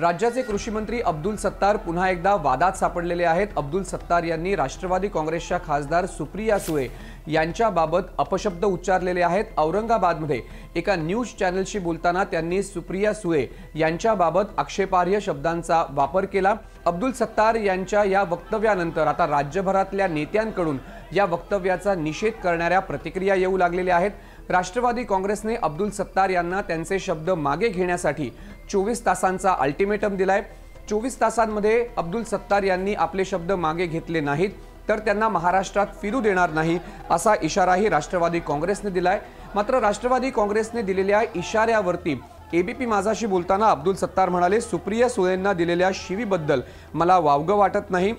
राज्याचे कृषी मंत्री अब्दुल सत्तार पुन्हा एकदा वादात सापडलेले आहेत अब्दुल सत्तार यांनी राष्ट्रवादी काँग्रेसच्या खासदार सुप्रिया सुळे यांच्याबाबत अपशब्द उच्चारलेले आहेत औरंगाबादमध्ये एका न्यूज चॅनलशी बोलताना त्यांनी सुप्रिया सुळे यांच्याबाबत आक्षेपार्ह शब्दांचा वापर केला अब्दुल सत्तार यांच्या या वक्तव्यानंतर आता राज्यभरातल्या नेत्यांकडून या वक्तव्याचा निषेध करणाऱ्या प्रतिक्रिया येऊ लागलेल्या आहेत राष्ट्रवादी काँग्रेसने अब्दुल सत्तार यांना त्यांचे शब्द मागे घेण्यासाठी चोवीस तासांचा अल्टिमेटम दिलाय चोवीस तासांमध्ये अब्दुल सत्तार यांनी आपले शब्द मागे घेतले नाहीत तर त्यांना महाराष्ट्रात फिरू देणार नाही असा इशाराही राष्ट्रवादी काँग्रेसने दिलाय मात्र राष्ट्रवादी काँग्रेसने दिलेल्या इशाऱ्यावरती एबीपी माझाशी बोलताना अब्दुल सत्तार म्हणाले सुप्रिया सुळेंना दिलेल्या शिवीबद्दल मला वावगं वाटत नाही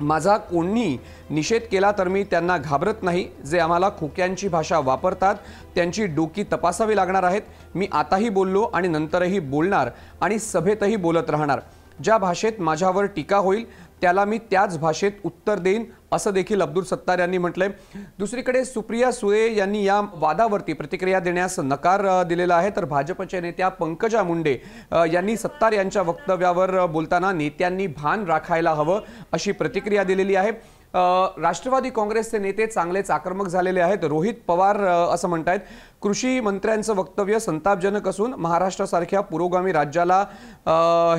माझा कोणी निषेध केला तर मी त्यांना घाबरत नाही जे आम्हाला खोक्यांची भाषा वापरतात त्यांची डोकी तपासावी लागणार आहेत मी आताही बोललो आणि नंतरही बोलणार आणि सभेतही बोलत राहणार ज्या भाषेत माझ्यावर टीका होईल त्याला मी त्याच भाषेत उत्तर देईन असं देखील अब्दुल सत्तार यांनी म्हटलंय दुसरीकडे सुप्रिया सुळे यांनी या वादावरती प्रतिक्रिया देण्यास नकार दिलेला आहे तर भाजपच्या नेत्या पंकजा मुंडे यांनी सत्तार यांच्या वक्तव्यावर बोलताना नेत्यांनी भान राखायला हवं अशी प्रतिक्रिया दिलेली आहे राष्ट्रवादी काँग्रेसचे नेते चांगलेच आक्रमक झालेले आहेत रोहित पवार असं म्हणत आहेत कृषी मंत्र्यांचं वक्तव्य संतापजनक असून महाराष्ट्रासारख्या पुरोगामी राज्याला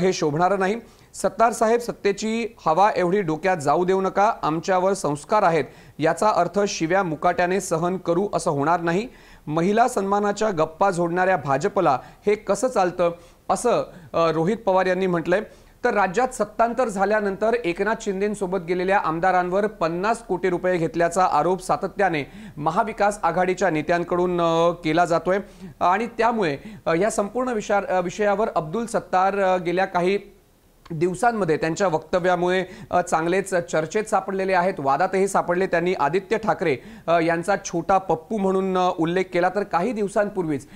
हे शोभणारं नाही सत्तार साहेब सत्तेची हवा एवढी डोक्यात जाऊ देऊ नका आमच्यावर संस्कार आहेत याचा अर्थ शिव्या मुकाट्याने सहन करू असं होणार नाही महिला सन्मानाच्या गप्पा जोडणाऱ्या भाजपला हे कसं चालतं असं रोहित पवार यांनी म्हटलंय तर राज्यात सत्तांतर झाल्यानंतर एकनाथ शिंदेंसोबत गेलेल्या आमदारांवर पन्नास कोटी रुपये घेतल्याचा आरोप सातत्याने महाविकास आघाडीच्या नेत्यांकडून केला जातोय आणि त्यामुळे या संपूर्ण विषयावर अब्दुल सत्तार गेल्या काही दिवसांमध्ये त्यांच्या वक्तव्यामुळे चांगलेच चर्चेत सापडलेले आहेत वादातही सापडले त्यांनी आदित्य ठाकरे यांचा छोटा पप्पू म्हणून उल्लेख केला तर काही दिवसांपूर्वीच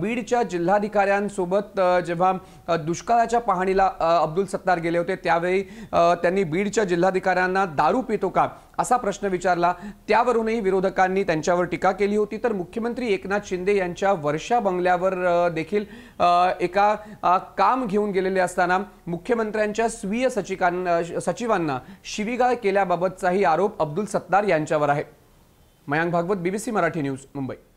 बीडच्या जिल्हाधिकाऱ्यांसोबत जेव्हा दुष्काळाच्या पाहणीला अब्दुल सत्तार गेले होते त्यावेळी त्यांनी बीडच्या जिल्हाधिकाऱ्यांना दारू पितो का असा प्रश्न विचारला त्यावरूनही विरोधकांनी त्यांच्यावर टीका केली होती तर मुख्यमंत्री एकनाथ शिंदे यांच्या वर्षा बंगल्यावर देखील एका काम घेऊन गेलेले असताना मुख्यमंत्र्यांच्या स्वीय सचिकां सचिवांना शिवीगाळ केल्याबाबतचाही आरोप अब्दुल सत्तार यांच्यावर आहे मयांक भागवत बीबीसी मराठी न्यूज मुंबई